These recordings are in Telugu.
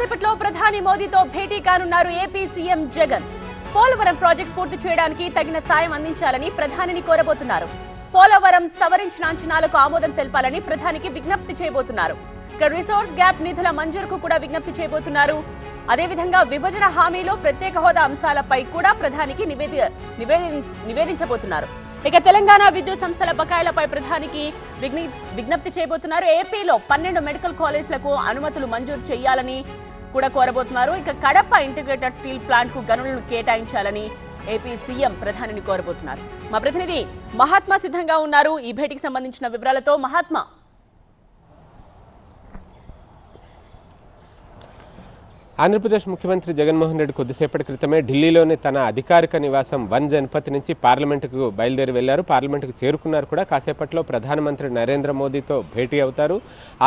కాసేపట్లో ప్రధాని మోదీతో భేటీ కానున్నారు AP CM Jagan Polavaram project పూర్తి చేయడానికి తగిన సాయం అందించాలని ప్రధానిని కోరబోతున్నారు పోలవరం సవరించిన అంచనాలకు ఆమోదం తెలపాలని ప్రధానికి విజ్ఞప్తి చేయబోతున్నారు రిసోర్స్ గ్యాప్ నిధుల మంజూరుకు కూడా విజ్ఞప్తి చేయబోతున్నారు అదేవిధంగా విభజన హామీలో ప్రత్యేక హోదా అంశాలపై కూడా ప్రధానికి నివేది నివేదించబోతున్నారు ఇక తెలంగాణ విద్యుత్ సంస్థల బకాయిలపై ప్రధానికి విజ్ఞప్తి చేయబోతున్నారు ఏపీలో పన్నెండు మెడికల్ కాలేజీలకు అనుమతులు మంజూరు చేయాలని కూడా కోరబోతున్నారు ఇక కడప ఇంటిగ్రేటెడ్ స్టీల్ ప్లాంట్ కు గనులను కేటాయించాలని ఏపీ సీఎం ప్రధానిని కోరబోతున్నారు మా ప్రతినిధి మహాత్మా సిద్ధంగా ఉన్నారు ఈ భేటీకి సంబంధించిన వివరాలతో మహాత్మా ఆంధ్రప్రదేశ్ ముఖ్యమంత్రి జగన్మోహన్ రెడ్డి కొద్దిసేపటి క్రితమే ఢిల్లీలోని తన అధికారిక నివాసం వన్ జనపత్ నుంచి పార్లమెంటుకు బయలుదేరి వెళ్లారు పార్లమెంటుకు చేరుకున్నారు కూడా కాసేపట్లో ప్రధానమంత్రి నరేంద్ర మోదీతో భేటీ అవుతారు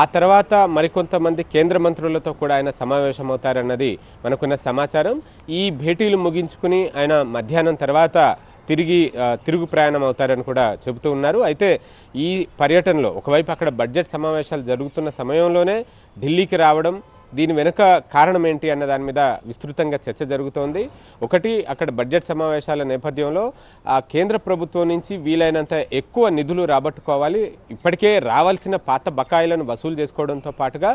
ఆ తర్వాత మరికొంతమంది కేంద్ర మంత్రులతో కూడా ఆయన సమావేశమవుతారన్నది మనకున్న సమాచారం ఈ భేటీలు ముగించుకుని ఆయన మధ్యాహ్నం తర్వాత తిరిగి తిరుగు ప్రయాణం అవుతారని కూడా చెబుతూ ఉన్నారు అయితే ఈ పర్యటనలో ఒకవైపు అక్కడ బడ్జెట్ సమావేశాలు జరుగుతున్న సమయంలోనే ఢిల్లీకి రావడం దీని వెనుక కారణం ఏంటి అన్న దాని మీద విస్తృతంగా చర్చ జరుగుతోంది ఒకటి అక్కడ బడ్జెట్ సమావేశాల నేపథ్యంలో ఆ కేంద్ర ప్రభుత్వం నుంచి వీలైనంత ఎక్కువ నిధులు రాబట్టుకోవాలి ఇప్పటికే రావాల్సిన పాత బకాయిలను వసూలు చేసుకోవడంతో పాటుగా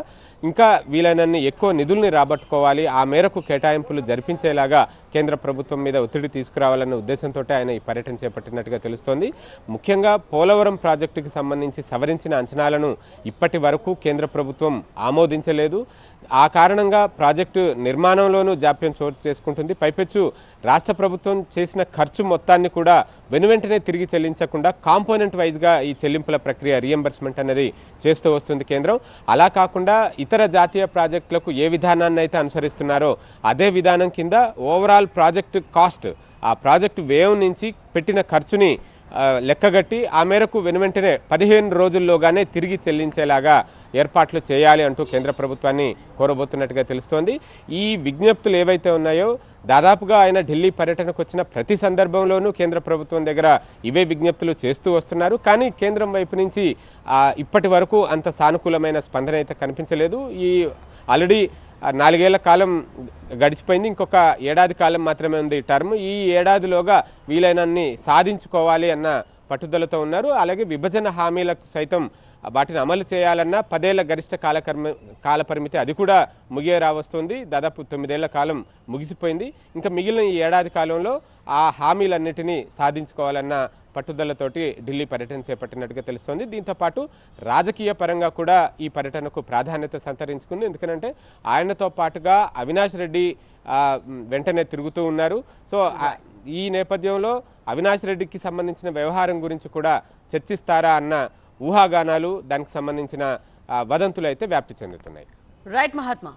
ఇంకా వీలైనన్ని ఎక్కువ నిధుల్ని రాబట్టుకోవాలి ఆ మేరకు కేటాయింపులు జరిపించేలాగా కేంద్ర ప్రభుత్వం మీద ఒత్తిడి తీసుకురావాలన్న ఉద్దేశంతో ఆయన ఈ పర్యటన చేపట్టినట్టుగా తెలుస్తోంది ముఖ్యంగా పోలవరం ప్రాజెక్టుకి సంబంధించి సవరించిన అంచనాలను ఇప్పటి వరకు కేంద్ర ప్రభుత్వం ఆమోదించలేదు ఆ కారణంగా ప్రాజెక్టు నిర్మాణంలోనూ జాప్యం చోటు చేసుకుంటుంది పైపెచ్చు రాష్ట్ర ప్రభుత్వం చేసిన ఖర్చు మొత్తాన్ని కూడా వెనువెంటనే తిరిగి చెల్లించకుండా కాంపోనెంట్ వైజ్గా ఈ చెల్లింపుల ప్రక్రియ రియంబర్స్మెంట్ అనేది చేస్తూ వస్తుంది కేంద్రం అలా కాకుండా ఇతర జాతీయ ప్రాజెక్టులకు ఏ విధానాన్ని అయితే అనుసరిస్తున్నారో అదే విధానం కింద ఓవరాల్ ప్రాజెక్టు కాస్ట్ ఆ ప్రాజెక్టు వ్యయం నుంచి పెట్టిన ఖర్చుని లెక్కగట్టి ఆ మేరకు వెనువెంటనే పదిహేను రోజుల్లోగానే తిరిగి చెల్లించేలాగా ఏర్పాట్లు చేయాలి అంటూ కేంద్ర ప్రభుత్వాన్ని కోరబోతున్నట్టుగా తెలుస్తోంది ఈ విజ్ఞప్తులు ఏవైతే ఉన్నాయో దాదాపుగా ఆయన ఢిల్లీ పర్యటనకు వచ్చిన ప్రతి సందర్భంలోనూ కేంద్ర ప్రభుత్వం దగ్గర ఇవే విజ్ఞప్తులు చేస్తూ వస్తున్నారు కానీ కేంద్రం వైపు నుంచి ఇప్పటి వరకు అంత సానుకూలమైన స్పందన అయితే కనిపించలేదు ఈ ఆల్రెడీ నాలుగేళ్ల కాలం గడిచిపోయింది ఇంకొక ఏడాది కాలం మాత్రమే ఉంది టర్మ్ ఈ ఏడాదిలోగా వీలైనన్ని సాధించుకోవాలి అన్న పట్టుదలతో ఉన్నారు అలాగే విభజన హామీలకు సైతం వాటిని అమలు చేయాలన్నా పదేళ్ల గరిష్ట కాలకర్మ కాలపరిమితి అది కూడా ముగియ రావస్తుంది దాదాపు తొమ్మిదేళ్ల కాలం ముగిసిపోయింది ఇంకా మిగిలిన ఈ ఏడాది కాలంలో ఆ హామీలన్నిటినీ సాధించుకోవాలన్న పట్టుదలతోటి ఢిల్లీ పర్యటన చేపట్టినట్టుగా తెలుస్తోంది దీంతోపాటు రాజకీయ పరంగా కూడా ఈ పర్యటనకు ప్రాధాన్యత సంతరించుకుంది ఎందుకంటే ఆయనతో పాటుగా అవినాష్ రెడ్డి వెంటనే తిరుగుతూ ఉన్నారు సో ఈ నేపథ్యంలో అవినాష్ రెడ్డికి సంబంధించిన వ్యవహారం గురించి కూడా చర్చిస్తారా అన్న ఊహాగానాలు దానికి సంబంధించిన వదంతులు అయితే వ్యాప్తి చెందుతున్నాయి రైట్ మహాత్మా